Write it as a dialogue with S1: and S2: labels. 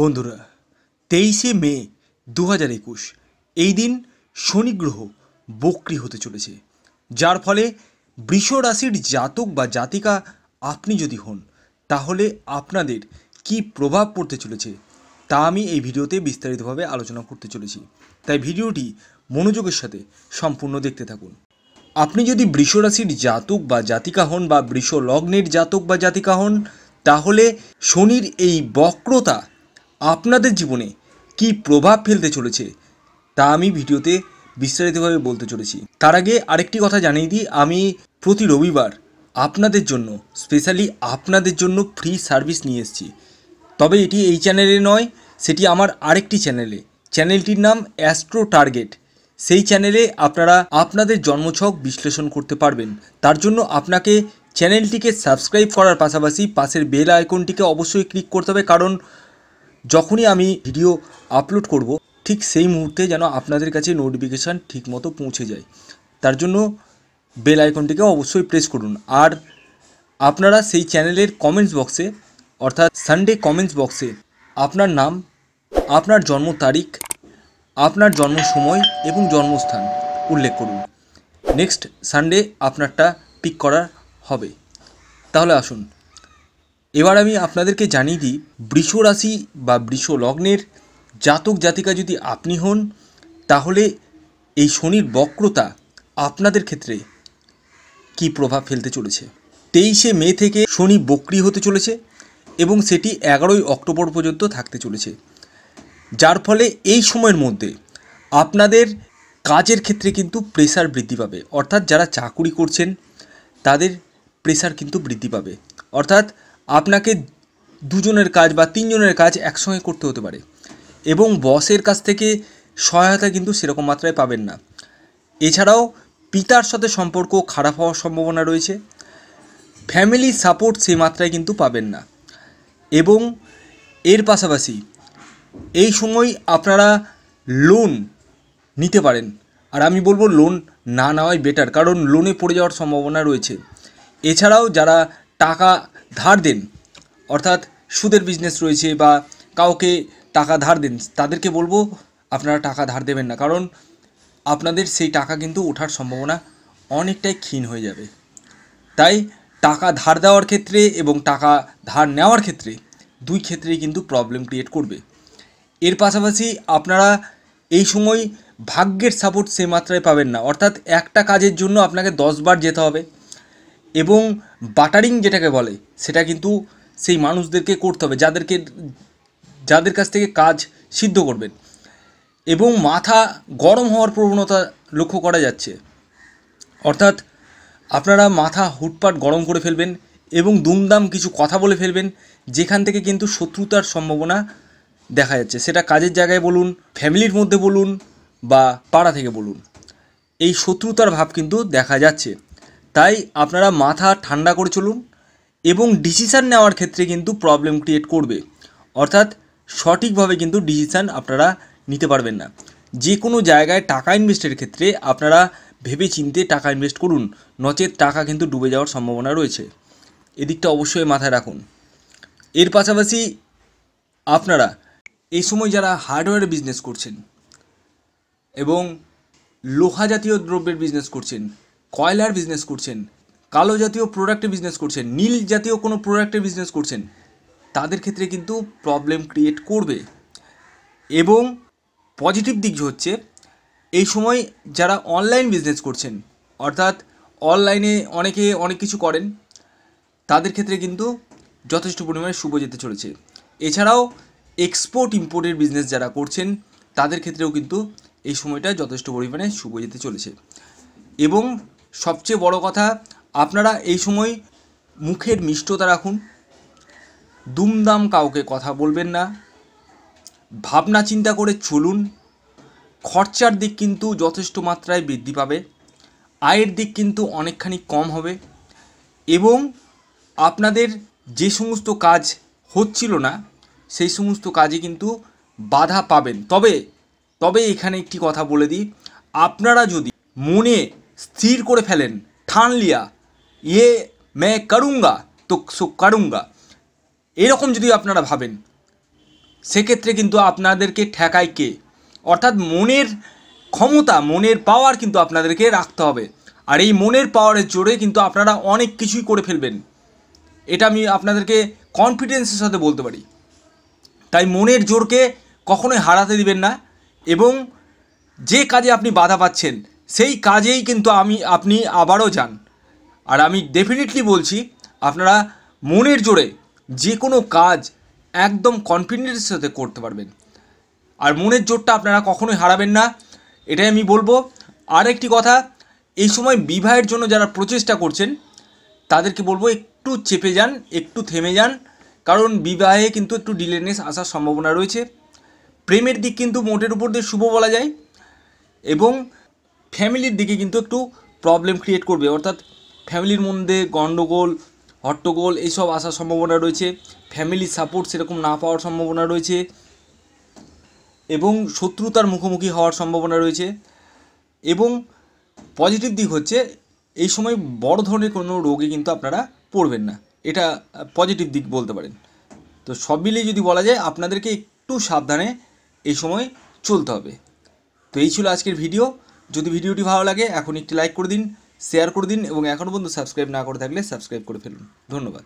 S1: বন্ধুরা তেইশে মে দু হাজার একুশ এই দিন শনি গ্রহ বক্রি হতে চলেছে যার ফলে বৃষ রাশির জাতক বা জাতিকা আপনি যদি হন তাহলে আপনাদের কি প্রভাব পড়তে চলেছে তা আমি এই ভিডিওতে বিস্তারিতভাবে আলোচনা করতে চলেছি তাই ভিডিওটি মনোযোগের সাথে সম্পূর্ণ দেখতে থাকুন আপনি যদি বৃষ রাশির জাতক বা জাতিকা হন বা বৃষ লগ্নের জাতক বা জাতিকা হন তাহলে শনির এই বক্রতা আপনাদের জীবনে কি প্রভাব ফেলতে চলেছে তা আমি ভিডিওতে বিস্তারিতভাবে বলতে চলেছি তার আগে আরেকটি কথা জানিয়ে দিই আমি প্রতি রবিবার আপনাদের জন্য স্পেশালি আপনাদের জন্য ফ্রি সার্ভিস নিয়ে এসেছি তবে এটি এই চ্যানেলে নয় সেটি আমার আরেকটি চ্যানেলে চ্যানেলটির নাম অ্যাস্ট্রো টার্গেট সেই চ্যানেলে আপনারা আপনাদের জন্মছক বিশ্লেষণ করতে পারবেন তার জন্য আপনাকে চ্যানেলটিকে সাবস্ক্রাইব করার পাশাপাশি পাশের বেল আইকনটিকে অবশ্যই ক্লিক করতে হবে কারণ যখনই আমি ভিডিও আপলোড করব ঠিক সেই মুহূর্তে যেন আপনাদের কাছে নোটিফিকেশান ঠিকমতো পৌঁছে যায় তার জন্য বেল আইকনটিকে অবশ্যই প্রেস করুন আর আপনারা সেই চ্যানেলের কমেন্টস বক্সে অর্থাৎ সানডে কমেন্টস বক্সে আপনার নাম আপনার জন্ম তারিখ আপনার জন্ম সময় এবং জন্মস্থান উল্লেখ করুন নেক্সট সানডে আপনারটা পিক করা হবে তাহলে আসুন এবার আমি আপনাদেরকে জানিয়ে দিই বৃষ রাশি বা বৃষ লগ্নের জাতক জাতিকা যদি আপনি হন তাহলে এই শনির বক্রতা আপনাদের ক্ষেত্রে কি প্রভাব ফেলতে চলেছে তেইশে মে থেকে শনি বক্রি হতে চলেছে এবং সেটি এগারোই অক্টোবর পর্যন্ত থাকতে চলেছে যার ফলে এই সময়ের মধ্যে আপনাদের কাজের ক্ষেত্রে কিন্তু প্রেসার বৃদ্ধি পাবে অর্থাৎ যারা চাকুরি করছেন তাদের প্রেসার কিন্তু বৃদ্ধি পাবে অর্থাৎ আপনাকে দুজনের কাজ বা তিনজনের কাজ একসঙ্গে করতে হতে পারে এবং বসের কাছ থেকে সহায়তা কিন্তু সেরকম মাত্রায় পাবেন না এছাড়াও পিতার সাথে সম্পর্ক খারাপ হওয়ার সম্ভাবনা রয়েছে ফ্যামিলি সাপোর্ট সেই মাত্রায় কিন্তু পাবেন না এবং এর পাশাপাশি এই সময় আপনারা লোন নিতে পারেন আর আমি বলবো লোন না নেওয়াই বেটার কারণ লোনে পড়ে যাওয়ার সম্ভাবনা রয়েছে এছাড়াও যারা টাকা ধার দেন অর্থাৎ সুদের বিজনেস রয়েছে বা কাউকে টাকা ধার দেন তাদেরকে বলবো আপনারা টাকা ধার দেবেন না কারণ আপনাদের সেই টাকা কিন্তু ওঠার সম্ভাবনা অনেকটাই ক্ষীণ হয়ে যাবে তাই টাকা ধার দেওয়ার ক্ষেত্রে এবং টাকা ধার নেওয়ার ক্ষেত্রে দুই ক্ষেত্রেই কিন্তু প্রবলেম ক্রিয়েট করবে এর পাশাপাশি আপনারা এই সময় ভাগ্যের সাপোর্ট সেই মাত্রায় পাবেন না অর্থাৎ একটা কাজের জন্য আপনাকে দশবার যেতে হবে এবং বাটারিং যেটাকে বলে সেটা কিন্তু সেই মানুষদেরকে করতে হবে যাদেরকে যাদের কাছ থেকে কাজ সিদ্ধ করবেন এবং মাথা গরম হওয়ার প্রবণতা লক্ষ্য করা যাচ্ছে অর্থাৎ আপনারা মাথা হুটপাট গরম করে ফেলবেন এবং দুমদাম কিছু কথা বলে ফেলবেন যেখান থেকে কিন্তু শত্রুতার সম্ভাবনা দেখা যাচ্ছে সেটা কাজের জায়গায় বলুন ফ্যামিলির মধ্যে বলুন বা পাড়া থেকে বলুন এই শত্রুতার ভাব কিন্তু দেখা যাচ্ছে তাই আপনারা মাথা ঠান্ডা করে চলুন এবং ডিসিশান নেওয়ার ক্ষেত্রে কিন্তু প্রবলেম ক্রিয়েট করবে অর্থাৎ সঠিকভাবে কিন্তু ডিসিশান আপনারা নিতে পারবেন না যে কোনো জায়গায় টাকা ইনভেস্টের ক্ষেত্রে আপনারা ভেবে চিনতে টাকা ইনভেস্ট করুন নচেত টাকা কিন্তু ডুবে যাওয়ার সম্ভাবনা রয়েছে এদিকটা অবশ্যই মাথায় রাখুন এর পাশাপাশি আপনারা এই সময় যারা হার্ডওয়্যার বিজনেস করছেন এবং লোহা জাতীয় দ্রব্যের বিজনেস করছেন কয়লার বিজনেস করছেন কালো জাতীয় প্রোডাক্টে বিজনেস করছেন নীল জাতীয় কোনো প্রোডাক্টে বিজনেস করছেন তাদের ক্ষেত্রে কিন্তু প্রবলেম ক্রিয়েট করবে এবং পজিটিভ দিক হচ্ছে এই সময় যারা অনলাইন বিজনেস করছেন অর্থাৎ অনলাইনে অনেকে অনেক কিছু করেন তাদের ক্ষেত্রে কিন্তু যথেষ্ট পরিমাণে শুভ যেতে চলেছে এছাড়াও এক্সপোর্ট ইম্পোর্টের বিজনেস যারা করছেন তাদের ক্ষেত্রেও কিন্তু এই সময়টা যথেষ্ট পরিমাণে শুভ যেতে চলেছে এবং সবচেয়ে বড় কথা আপনারা এই সময় মুখের মিষ্টতা রাখুন দুমদাম কাউকে কথা বলবেন না ভাবনা চিন্তা করে চলুন খরচার দিক কিন্তু যথেষ্ট মাত্রায় বৃদ্ধি পাবে আয়ের দিক কিন্তু অনেকখানি কম হবে এবং আপনাদের যে সমস্ত কাজ হচ্ছিল না সেই সমস্ত কাজে কিন্তু বাধা পাবেন তবে তবে এখানে একটি কথা বলে দিই আপনারা যদি মনে স্থির করে ফেলেন ঠান লিয়া ইয়ে মে করুঙ্গা তো সো করুঙ্গা এরকম যদি আপনারা ভাবেন সেক্ষেত্রে কিন্তু আপনাদেরকে ঠেকায় কে অর্থাৎ মনের ক্ষমতা মনের পাওয়ার কিন্তু আপনাদেরকে রাখতে হবে আর এই মনের পাওয়ারের জোরে কিন্তু আপনারা অনেক কিছুই করে ফেলবেন এটা আমি আপনাদেরকে কনফিডেন্সের সাথে বলতে পারি তাই মনের জোরকে কখনোই হারাতে দিবেন না এবং যে কাজে আপনি বাধা পাচ্ছেন সেই কাজেই কিন্তু আমি আপনি আবারও যান আর আমি ডেফিনেটলি বলছি আপনারা মনের জোরে যে কোনো কাজ একদম কনফিডেন্সের সাথে করতে পারবেন আর মনের জোরটা আপনারা কখনোই হারাবেন না এটাই আমি বলবো আর একটি কথা এই সময় বিবাহের জন্য যারা প্রচেষ্টা করছেন তাদেরকে বলবো একটু চেপে যান একটু থেমে যান কারণ বিবাহে কিন্তু একটু ডিলেনেস আসার সম্ভাবনা রয়েছে প্রেমের দিক কিন্তু মোটের উপর দিয়ে শুভ বলা যায় এবং ফ্যামিলির দিকে কিন্তু একটু প্রবলেম ক্রিয়েট করবে অর্থাৎ ফ্যামিলির মধ্যে গণ্ডগোল হট্টগোল এইসব আসার সম্ভাবনা রয়েছে ফ্যামিলি সাপোর্ট সেরকম না পাওয়ার সম্ভাবনা রয়েছে এবং শত্রুতার মুখোমুখি হওয়ার সম্ভাবনা রয়েছে এবং পজিটিভ দিক হচ্ছে এই সময় বড় ধরনের কোনো রোগে কিন্তু আপনারা পড়বেন না এটা পজিটিভ দিক বলতে পারেন তো সব মিলিয়ে যদি বলা যায় আপনাদেরকে একটু সাবধানে এই সময় চলতে হবে তো এই ছিল আজকের ভিডিও যদি ভিডিওটি ভালো লাগে এখন একটি লাইক করে দিন শেয়ার করে দিন এবং এখনও পর্যন্ত সাবস্ক্রাইব না করে থাকলে সাবস্ক্রাইব করে ফেলুন ধন্যবাদ